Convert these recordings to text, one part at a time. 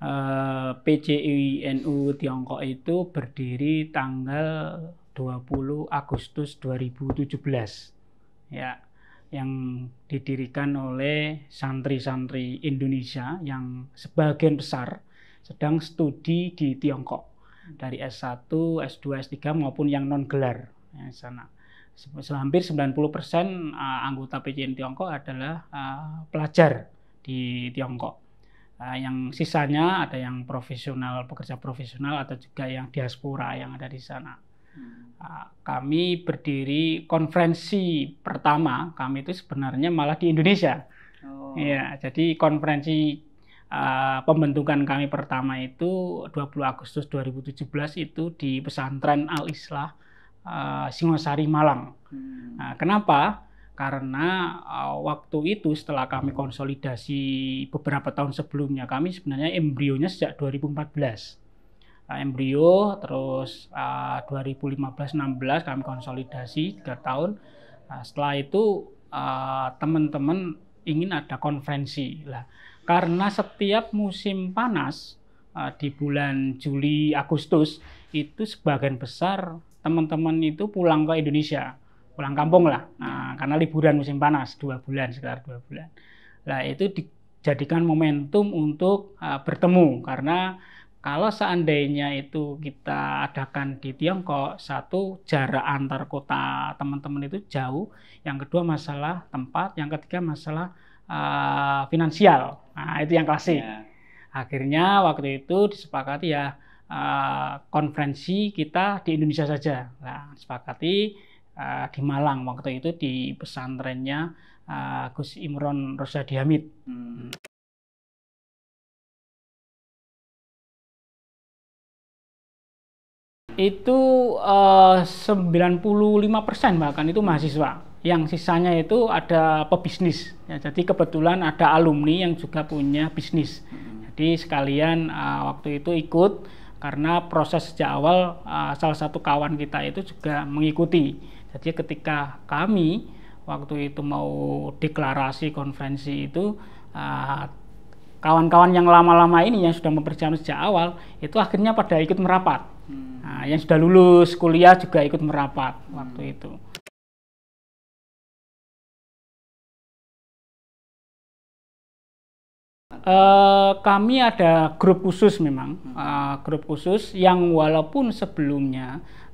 eh, Tiongkok itu berdiri tanggal 20 Agustus 2017 ya yang didirikan oleh santri-santri Indonesia yang sebagian besar sedang studi di Tiongkok dari S1, S2, S3 maupun yang non gelar ya, sana. Hampir 90% eh, anggota PCN Tiongkok adalah eh, pelajar di Tiongkok. Eh, yang sisanya ada yang profesional pekerja profesional atau juga yang diaspora yang ada di sana hmm. eh, kami berdiri konferensi pertama kami itu sebenarnya malah di Indonesia oh. ya jadi konferensi uh, pembentukan kami pertama itu 20 Agustus 2017 itu di pesantren Al Islah uh, Singosari Malang hmm. nah, kenapa karena uh, waktu itu setelah kami konsolidasi beberapa tahun sebelumnya kami sebenarnya embrionya sejak 2014 uh, nah, embrio terus uh, eh, 2015-16 kami konsolidasi tiga tahun uh, setelah itu teman eh, teman-teman ingin ada konferensi lah karena setiap musim panas uh, di bulan Juli Agustus itu sebagian besar teman-teman itu pulang ke Indonesia pulang kampung lah nah, karena liburan musim panas dua bulan sekitar dua bulan Lah itu dijadikan momentum untuk uh, bertemu karena kalau seandainya itu kita adakan di Tiongkok satu jarak antar kota teman-teman itu jauh yang kedua masalah tempat yang ketiga masalah uh, finansial nah itu yang klasik yeah. akhirnya waktu itu disepakati ya uh, konferensi kita di Indonesia saja nah disepakati Eh, di Malang waktu itu di pesantrennya uh, Gus Imron Rosadi Hamid. Hmm. Itu eh, uh, 95% bahkan itu mahasiswa. Yang sisanya itu ada pebisnis. Ya, jadi kebetulan ada alumni yang juga punya bisnis. Hmm. Jadi sekalian uh, waktu itu ikut karena proses sejak awal uh, salah satu kawan kita itu juga mengikuti jadi ketika kami waktu itu mau deklarasi konferensi itu ah, kawan-kawan uh, yang lama-lama ini yang sudah mempersiapkan sejak awal itu akhirnya pada ikut merapat. Hmm. Nah, yang sudah lulus kuliah juga ikut merapat hmm. waktu itu. Uh, kami ada grup khusus memang, uh, grup khusus yang walaupun sebelumnya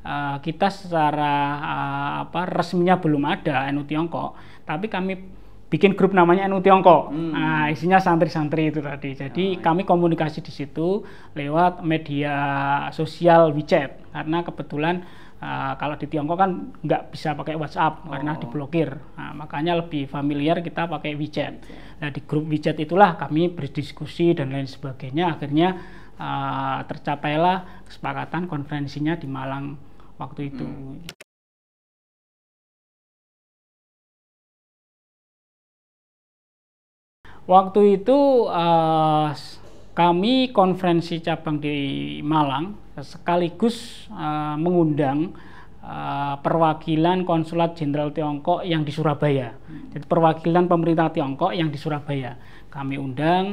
Eh, kita secara uh, apa resminya belum ada NU Tiongkok, tapi kami bikin grup namanya NU Tiongkok. Hmm. Nah, isinya santri-santri itu tadi. Jadi oh, iya. kami komunikasi di situ lewat media sosial WeChat karena kebetulan uh, kalau di Tiongkok kan nggak bisa pakai WhatsApp oh. karena diblokir. Nah, makanya lebih familiar kita pakai WeChat. Nah, di grup WeChat itulah kami berdiskusi dan lain sebagainya. Akhirnya uh, tercapailah kesepakatan konferensinya di Malang waktu itu hmm. waktu itu uh, kami konferensi cabang di Malang sekaligus uh, mengundang uh, perwakilan konsulat jenderal Tiongkok yang di Surabaya. Hmm. Jadi perwakilan pemerintah Tiongkok yang di Surabaya. Kami undang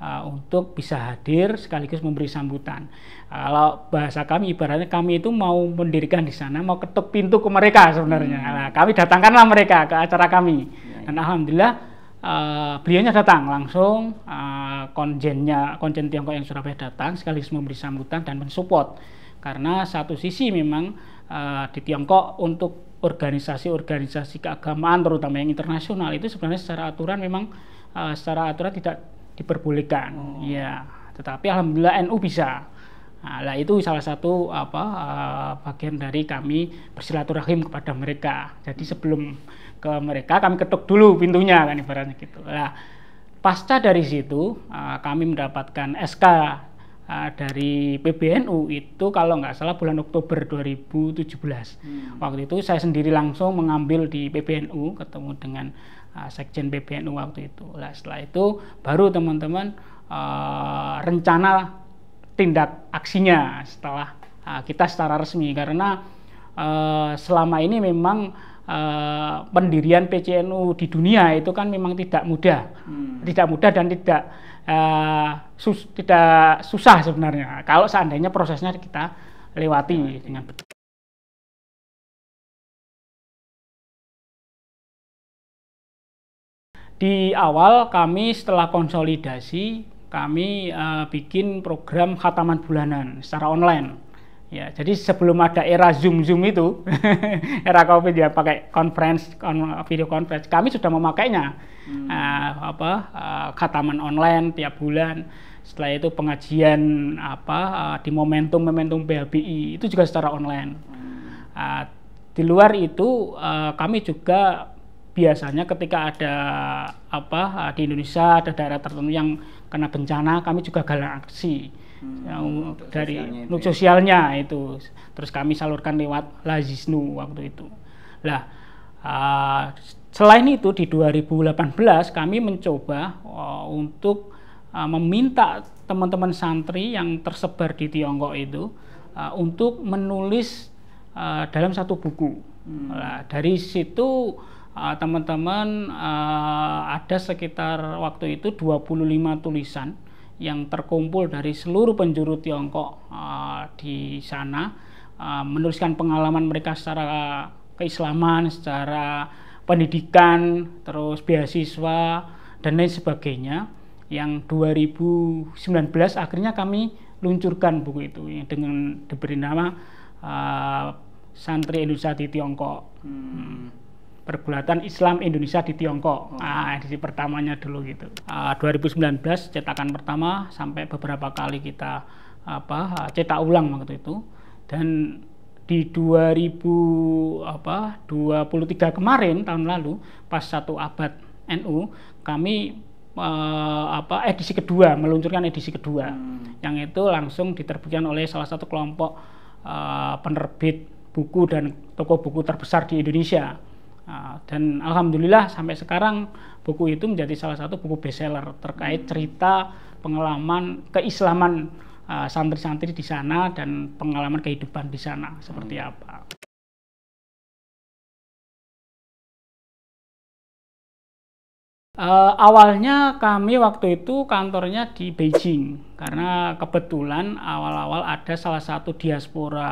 uh, untuk bisa hadir sekaligus memberi sambutan. kalau bahasa kami ibaratnya kami itu mau mendirikan di sana, mau ketuk pintu ke mereka sebenarnya. Hmm. Nah, kami datangkanlah mereka ke acara kami. Ya, ya. Dan alhamdulillah uh, beliaunya datang langsung uh, konjennya konjen Tiongkok yang Surabaya datang sekaligus memberi sambutan dan mensupport. Karena satu sisi memang uh, di Tiongkok untuk organisasi-organisasi keagamaan terutama yang internasional itu sebenarnya secara aturan memang uh, secara aturan tidak diperbolehkan. Oh. Ya, tetapi alhamdulillah NU bisa. Nah, itu salah satu apa uh, bagian dari kami bersilaturahim kepada mereka. Jadi sebelum ke mereka kami ketuk dulu pintunya kan ibaratnya gitu. lah pasca dari situ uh, kami mendapatkan SK uh, eh, dari PBNU itu kalau nggak salah bulan Oktober 2017. Hmm. Waktu itu saya sendiri langsung mengambil di PBNU ketemu dengan Ah, Sekjen PBNU waktu itu. Nah, setelah itu baru teman-teman uh, rencana tindak aksinya setelah uh, kita secara resmi karena uh, selama ini memang Uh, pendirian PCNU di dunia itu kan memang tidak mudah, hmm. tidak mudah dan tidak uh, sus, tidak susah sebenarnya. Kalau seandainya prosesnya kita lewati hmm. dengan betul. Di awal kami setelah konsolidasi kami uh, bikin program khataman bulanan secara online. Ya, jadi sebelum ada era Zoom Zoom itu, era Covid ya pakai conference video conference, kami sudah memakainya. Hmm. Uh, apa uh, khataman online tiap bulan. Setelah itu pengajian apa uh, di momentum momentum BHBI itu juga secara online. Hmm. Uh, di luar itu uh, kami juga biasanya ketika ada apa di Indonesia ada daerah tertentu yang kena bencana kami juga galang aksi hmm, yang untuk dari sosialnya itu, ya. sosialnya itu terus kami salurkan lewat Lazisnu waktu itu lah uh, selain itu di 2018 kami mencoba uh, untuk uh, meminta teman-teman santri yang tersebar di Tiongkok itu uh, untuk menulis uh, dalam satu buku hmm. nah, dari situ Eh, teman-teman uh, uh, ada sekitar waktu itu 25 tulisan yang terkumpul dari seluruh penjuru Tiongkok uh, di sana uh, menuliskan pengalaman mereka secara keislaman, secara pendidikan, terus beasiswa dan lain sebagainya yang 2019 akhirnya kami luncurkan buku itu dengan diberi nama uh, Santri Indonesia di Tiongkok. Hmm pergulatan Islam Indonesia di Tiongkok. Oh. Nah, edisi pertamanya dulu gitu. Uh, ah, 2019 cetakan pertama sampai beberapa kali kita apa cetak ulang waktu itu dan di 2000 apa 23 kemarin tahun lalu pas satu abad NU kami eh, apa edisi kedua meluncurkan edisi kedua hmm. yang itu langsung diterbitkan oleh salah satu kelompok uh, penerbit buku dan toko buku terbesar di Indonesia Ah, dan alhamdulillah sampai sekarang buku itu menjadi salah satu buku bestseller terkait cerita pengalaman keislaman ah, santri-santri di sana dan pengalaman kehidupan di sana seperti hmm. apa. Uh, awalnya kami waktu itu kantornya di Beijing karena kebetulan awal-awal ada salah satu diaspora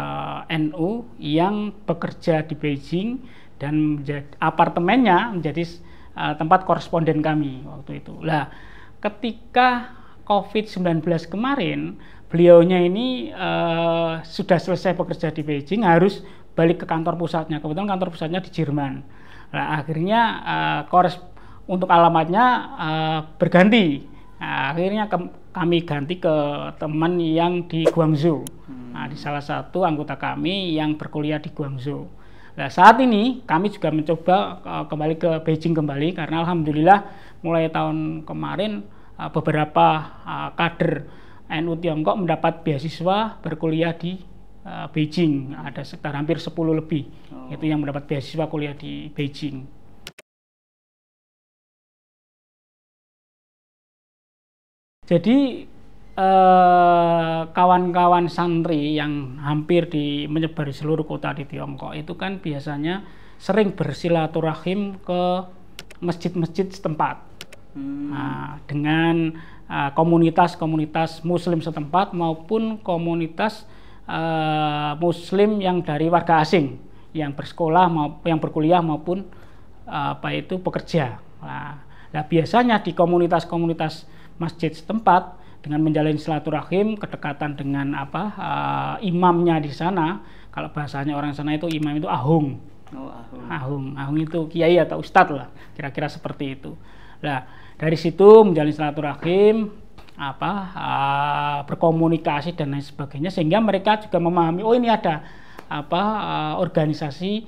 NU yang bekerja di Beijing dan menjadi, apartemennya menjadi uh, tempat koresponden kami waktu itu. Lah, ketika COVID-19 kemarin, beliaunya ini uh, sudah selesai bekerja di Beijing, harus balik ke kantor pusatnya. Kebetulan kantor pusatnya di Jerman. Nah, akhirnya uh, kores untuk alamatnya uh, berganti. Nah, akhirnya ke, kami ganti ke teman yang di Guangzhou. Hmm. Nah, di salah satu anggota kami yang berkuliah di Guangzhou. Nah, saat ini kami juga mencoba uh, kembali ke Beijing kembali karena alhamdulillah mulai tahun kemarin uh, beberapa uh, kader NU Tiongkok mendapat beasiswa berkuliah di uh, Beijing. Ada sekitar hampir 10 lebih oh. itu yang mendapat beasiswa kuliah di Beijing. Jadi Eh, kawan-kawan eh, santri yang hampir di menyebar di seluruh kota di Tiongkok itu kan biasanya sering bersilaturahim ke masjid-masjid setempat hmm. nah, dengan eh, komunitas-komunitas eh, Muslim setempat maupun komunitas eh, Muslim yang dari warga asing yang bersekolah maupun yang berkuliah maupun eh, apa itu pekerja. Nah, nah biasanya di komunitas-komunitas masjid setempat dengan menjalin silaturahim, kedekatan dengan apa uh, imamnya di sana. Kalau bahasanya orang sana itu imam itu ahung. Oh, ahung. Ahung, ahung itu kiai atau ustadz lah, kira-kira seperti itu. lah dari situ menjalin silaturahim, apa uh, berkomunikasi dan lain sebagainya sehingga mereka juga memahami oh ini ada apa uh, organisasi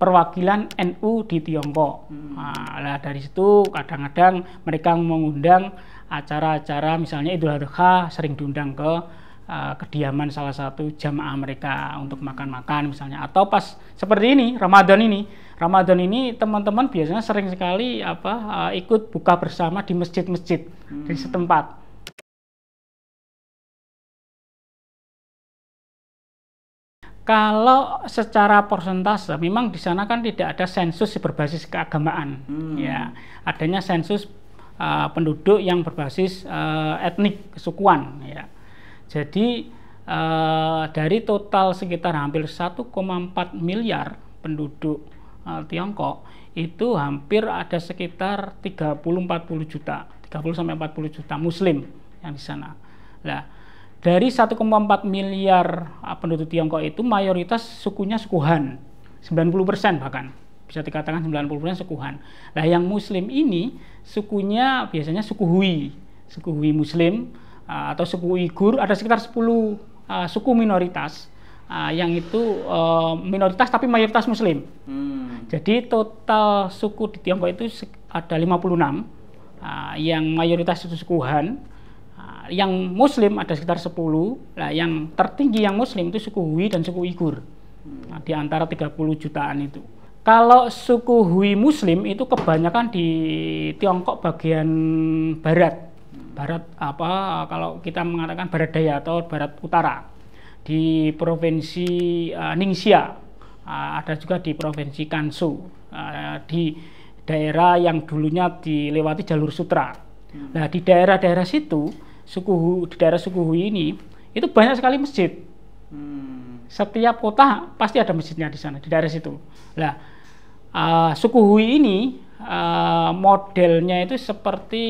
perwakilan NU di Tiongkok. Hmm. Nah, dari situ kadang-kadang mereka mengundang acara-acara misalnya Idul Adha sering diundang ke uh, kediaman salah satu jamaah mereka untuk makan-makan misalnya atau pas seperti ini Ramadan ini Ramadan ini teman-teman biasanya sering sekali apa uh, ikut buka bersama di masjid-masjid hmm. di setempat Kalau secara persentase, memang di sana kan tidak ada sensus berbasis keagamaan, hmm. ya adanya sensus Eh, penduduk yang berbasis uh, etnik kesukuan ya. Jadi uh, dari total sekitar hampir 1,4 miliar penduduk uh, Tiongkok itu hampir ada sekitar 30 40 juta, 30 sampai 40 juta muslim yang di sana. Nah, dari 1,4 miliar penduduk Tiongkok itu mayoritas sukunya suku Han, 90% bahkan bisa dikatakan 90% sukuhan. Nah, yang muslim ini sukunya biasanya suku Hui, suku Hui muslim uh, atau suku Uighur ada sekitar 10 uh, suku minoritas uh, yang itu uh, minoritas tapi mayoritas muslim. Hmm. Jadi total suku di Tiongkok itu ada 56 uh, yang mayoritas itu suku sukuhan uh, yang muslim ada sekitar 10 lah yang tertinggi yang muslim itu suku Hui dan suku Uighur hmm. nah, di antara 30 jutaan itu kalau suku Hui Muslim itu kebanyakan di Tiongkok bagian barat, barat apa? Kalau kita mengatakan barat daya atau barat utara di provinsi uh, Ningxia, uh, ada juga di provinsi Kansu, uh, eh, di daerah yang dulunya dilewati jalur sutra. Hmm. Nah di daerah-daerah situ, suku Hu, di daerah suku Hui ini itu banyak sekali masjid. Hmm. Setiap kota pasti ada masjidnya di sana di daerah situ. Lah. Eh, suku Hui ini uh, modelnya itu seperti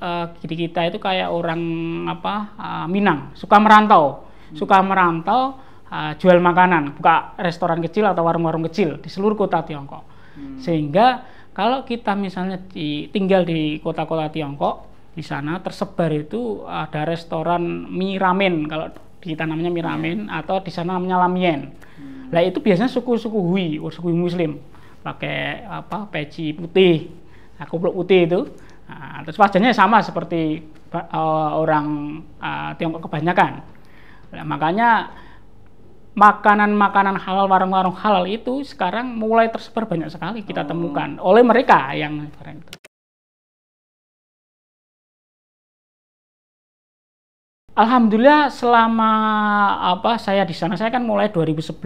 uh, kita itu kayak orang apa uh, Minang suka merantau hmm. suka merantau uh, jual makanan buka restoran kecil atau warung-warung kecil di seluruh kota Tiongkok hmm. sehingga kalau kita misalnya di, tinggal di kota-kota Tiongkok di sana tersebar itu ada restoran mie ramen kalau kita namanya mie iya. ramen hmm. atau di sana namanya lamien. Hmm. Nah itu biasanya suku-suku Hui, suku Muslim pakai apa peci putih nah, putih itu nah, terus wajahnya sama seperti uh, orang uh, Tiongkok kebanyakan nah, makanya makanan-makanan halal warung-warung halal itu sekarang mulai tersebar banyak sekali kita oh. temukan oleh mereka yang Alhamdulillah selama apa saya di sana saya kan mulai 2011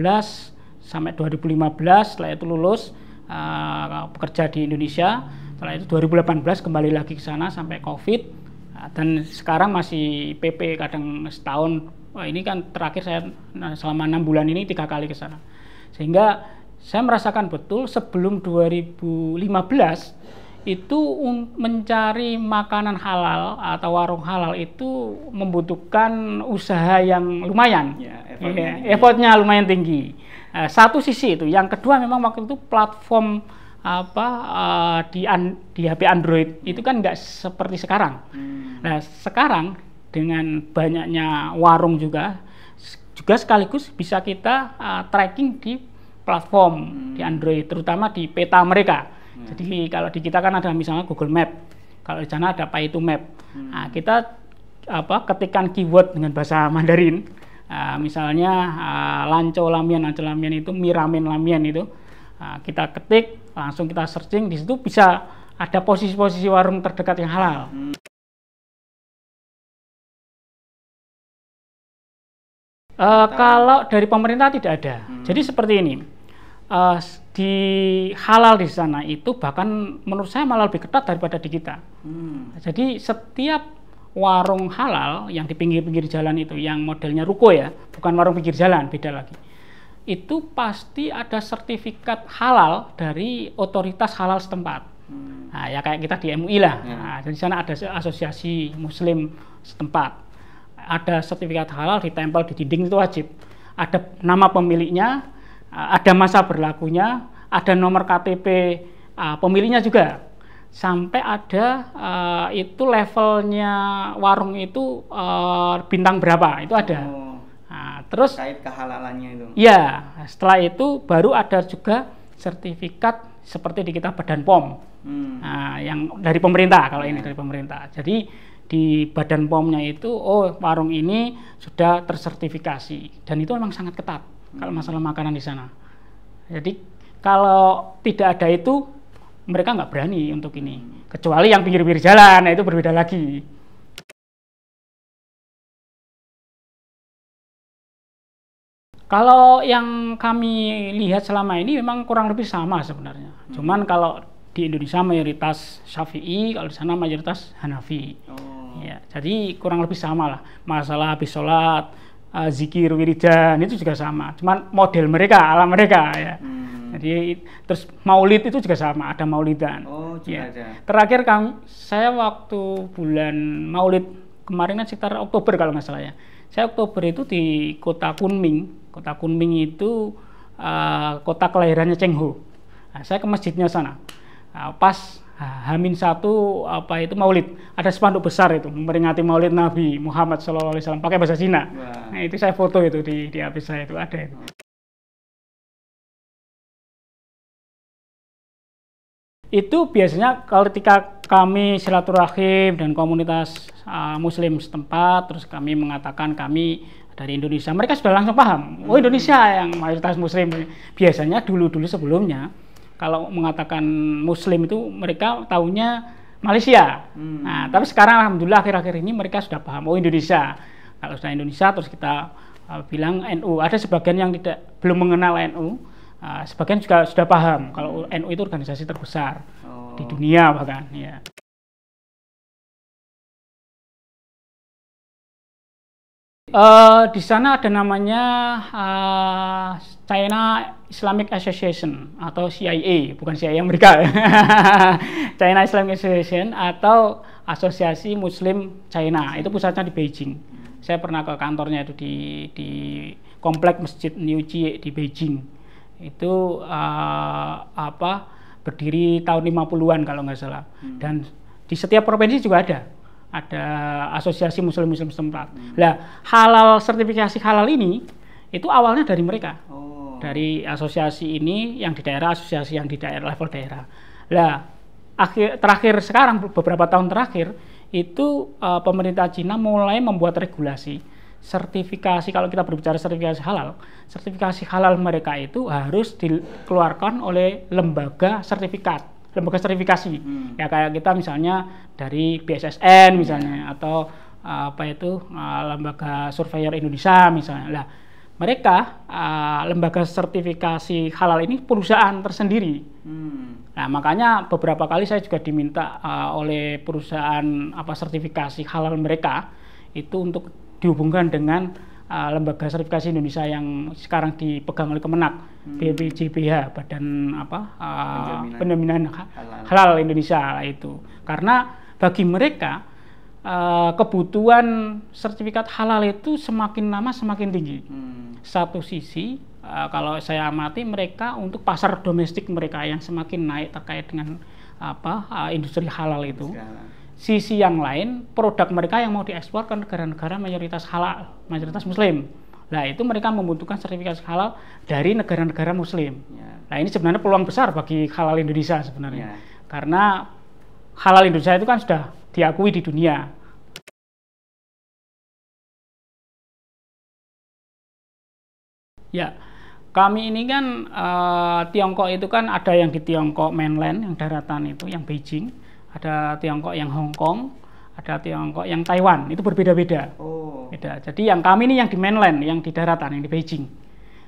sampai 2015 setelah itu lulus uh, pekerja di Indonesia. Setelah itu 2018 kembali lagi ke sana sampai COVID uh, dan sekarang masih PP kadang setahun. Wah, ini kan terakhir saya nah, selama enam bulan ini tiga kali ke sana. Sehingga saya merasakan betul sebelum 2015 itu mencari makanan halal atau warung halal itu membutuhkan usaha yang lumayan, ya, effortnya, ya, effortnya lumayan tinggi. Eh, satu sisi itu. Yang kedua memang waktu itu platform apa uh, di an, di HP Android hmm. itu kan nggak seperti sekarang. Hmm. Nah sekarang dengan banyaknya warung juga juga sekaligus bisa kita uh, tracking di platform hmm. di Android terutama di peta mereka. Hmm. Jadi kalau di kita kan ada misalnya Google Map, kalau di sana ada apa itu Map. Hmm. Nah, kita apa ketikan keyword dengan bahasa Mandarin Ah, misalnya uh, lanco lamian, lanco lamian itu miramen lamian itu ah, kita ketik langsung kita searching di situ bisa ada posisi-posisi warung terdekat yang halal. Hmm. Uh, kalau dari pemerintah tidak ada. Hmm. Jadi seperti ini. Uh, di halal di sana itu bahkan menurut saya malah lebih ketat daripada di kita. Hmm. Jadi setiap warung halal yang di pinggir-pinggir jalan itu, yang modelnya ruko ya, bukan warung pinggir jalan, beda lagi. Itu pasti ada sertifikat halal dari otoritas halal setempat. Hmm. Nah, ya kayak kita di MUI lah. Hmm. Nah, di sana ada asosiasi muslim setempat. Ada sertifikat halal ditempel di dinding itu wajib. Ada nama pemiliknya, ada masa berlakunya, ada nomor KTP uh, ah, pemiliknya juga sampai ada uh, itu levelnya warung itu uh, bintang berapa itu ada. Oh. Nah, terus kait kehalalannya itu. ya setelah itu baru ada juga sertifikat seperti di kita Badan POM. Hmm. Nah, yang dari pemerintah kalau yeah. ini iya. dari pemerintah. Jadi di Badan pomnya itu oh warung ini sudah tersertifikasi dan itu memang sangat ketat hmm. kalau masalah makanan di sana. Jadi kalau tidak ada itu mereka nggak berani untuk ini. Kecuali yang pinggir-pinggir jalan, nah itu berbeda lagi. Kalau yang kami lihat selama ini memang kurang lebih sama sebenarnya. Hmm. Cuman kalau di Indonesia mayoritas Syafi'i, kalau di sana mayoritas Hanafi. Oh. Ya, jadi kurang lebih sama lah. Masalah habis sholat, uh, eh, zikir wiridan itu juga sama cuman model mereka alam mereka ya hmm. jadi terus maulid itu juga sama ada maulidan oh ya. terakhir kang saya waktu bulan maulid kemarin kan sekitar Oktober kalau nggak salah ya saya Oktober itu di kota Kunming kota Kunming itu uh, kota kelahirannya Cheng Ho nah, saya ke masjidnya sana nah, pas Hamin satu apa itu Maulid ada spanduk besar itu memperingati Maulid Nabi Muhammad SAW. pakai bahasa Cina. Wow. Nah itu saya foto itu di di HP saya itu ada itu. Itu biasanya kalau ketika kami silaturahim dan komunitas uh, Muslim setempat, terus kami mengatakan kami dari Indonesia, mereka sudah langsung paham. Oh hmm. Indonesia yang mayoritas Muslim biasanya dulu-dulu sebelumnya kalau mengatakan Muslim itu mereka tahunya Malaysia. Hmm. Nah, tapi sekarang alhamdulillah akhir-akhir ini mereka sudah paham oh Indonesia. Kalau sudah Indonesia terus kita uh, bilang NU. Ada sebagian yang tidak belum mengenal NU, uh, sebagian juga sudah paham kalau NU itu organisasi terbesar oh. di dunia bahkan ya. Uh, di sana ada namanya uh, China Islamic Association atau CIA, bukan CIA Amerika. China Islamic Association atau Asosiasi Muslim China. Itu pusatnya di Beijing. Saya pernah ke kantornya itu di di komplek Masjid New Jie di Beijing. Itu uh, apa berdiri tahun 50-an kalau nggak salah. Hmm. Dan di setiap provinsi juga ada ada asosiasi muslim-muslim setempat. Hmm. Nah, halal sertifikasi halal ini itu awalnya dari mereka. Oh dari asosiasi ini yang di daerah asosiasi yang di daerah level daerah. Lah akhir terakhir sekarang beberapa tahun terakhir itu uh, pemerintah Cina mulai membuat regulasi sertifikasi kalau kita berbicara sertifikasi halal, sertifikasi halal mereka itu harus dikeluarkan oleh lembaga sertifikat, lembaga sertifikasi. Hmm. Ya kayak kita misalnya dari BSSN misalnya iya. atau eh, apa itu eh, lembaga surveyor Indonesia misalnya. Lah mereka uh, lembaga sertifikasi halal ini perusahaan tersendiri. Hmm. Nah makanya beberapa kali saya juga diminta uh, oleh perusahaan apa sertifikasi halal mereka itu untuk dihubungkan dengan uh, lembaga sertifikasi Indonesia yang sekarang dipegang oleh Kemenak hmm. BPJPH Badan apa uh, penjaminan, penjaminan halal. halal Indonesia itu karena bagi mereka uh, kebutuhan sertifikat halal itu semakin lama semakin tinggi. Hmm. Satu sisi uh, kalau saya amati mereka untuk pasar domestik mereka yang semakin naik terkait dengan apa uh, industri halal itu. Sisi yang lain produk mereka yang mau diekspor ke negara-negara mayoritas halal, mayoritas muslim. Nah itu mereka membutuhkan sertifikat halal dari negara-negara muslim. Ya. Nah ini sebenarnya peluang besar bagi halal Indonesia sebenarnya. Ya. Karena halal Indonesia itu kan sudah diakui di dunia. Ya, kami ini kan uh, Tiongkok itu kan ada yang di Tiongkok mainland yang daratan itu yang Beijing, ada Tiongkok yang Hong Kong, ada Tiongkok yang Taiwan itu berbeda-beda. Oh. Beda. Jadi yang kami ini yang di mainland, yang di daratan, yang di Beijing.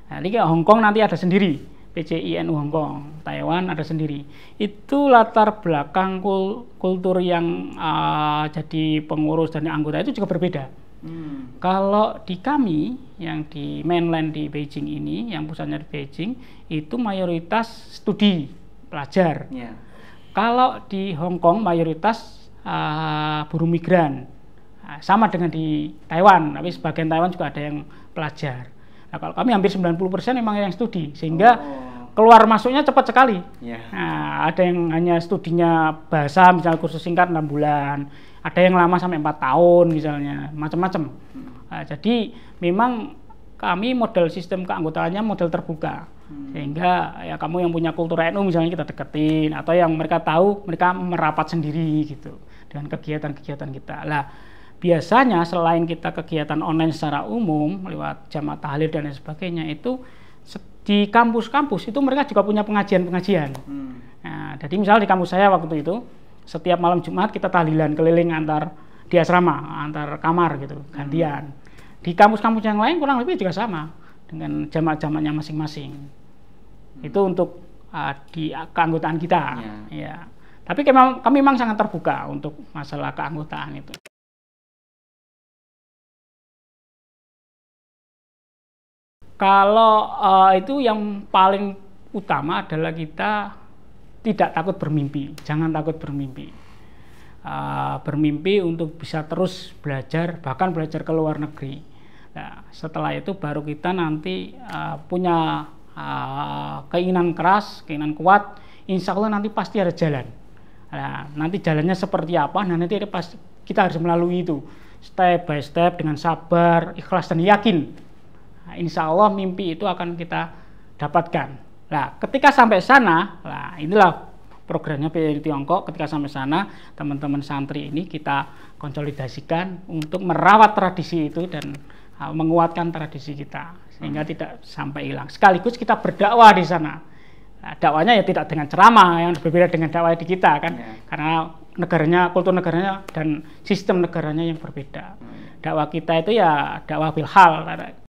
Nah, ini Hong Kong nanti ada sendiri. PCINU Hongkong, Taiwan ada sendiri. Itu latar belakang kul kultur yang uh, jadi pengurus dan anggota itu juga berbeda. Hmm. Kalau di kami yang di mainland di Beijing ini, yang pusatnya di Beijing, itu mayoritas studi pelajar. Yeah. Kalau di Hong Kong mayoritas uh, buruh migran, ah, sama dengan di Taiwan, tapi sebagian Taiwan juga ada yang pelajar. Nah, kalau kami hampir 90% memang yang studi, sehingga oh. keluar masuknya cepat sekali. Yeah. Nah, ada yang hanya studinya bahasa, misalnya kursus singkat 6 bulan, ada yang lama sampai 4 tahun misalnya, macam-macam. Hmm. Nah, jadi memang kami model sistem keanggotaannya model terbuka. Hmm. Sehingga ya kamu yang punya kultur NU misalnya kita deketin atau yang mereka tahu mereka merapat sendiri gitu dengan kegiatan-kegiatan kita. Lah biasanya selain kita kegiatan online secara umum lewat jamaah tahlil dan lain sebagainya itu di kampus-kampus itu mereka juga punya pengajian-pengajian. Hmm. Nah, jadi misalnya di kampus saya waktu itu setiap malam Jumat kita tahlilan keliling antar di asrama, antar kamar gitu, gantian. Hmm. Di kampus-kampus yang lain kurang lebih juga sama dengan jamaah-jamaahnya masing-masing. Hmm. Itu untuk uh, di ah, keanggotaan kita. Ya. ya. Tapi kami memang sangat terbuka untuk masalah keanggotaan itu. Kalau uh, itu yang paling utama adalah kita tidak takut bermimpi, jangan takut bermimpi. Uh, bermimpi untuk bisa terus belajar, bahkan belajar ke luar negeri. Nah, setelah itu baru kita nanti uh, punya uh, keinginan keras, keinginan kuat, insya Allah nanti pasti ada jalan. Nah, nanti jalannya seperti apa, nah nanti pasti kita harus melalui itu step by step dengan sabar, ikhlas dan yakin Nah, insya Allah mimpi itu akan kita dapatkan. Nah, ketika sampai sana, nah inilah programnya PNI Tiongkok. Ketika sampai sana, teman-teman santri ini kita konsolidasikan untuk merawat tradisi itu dan uh, menguatkan tradisi kita sehingga hmm. tidak sampai hilang. Sekaligus kita berdakwah di sana. Nah, dakwanya ya tidak dengan ceramah yang berbeda dengan dakwah di kita kan, yeah. karena negaranya, kultur negaranya dan sistem negaranya yang berbeda. Hmm. Dakwah kita itu ya dakwah bilhal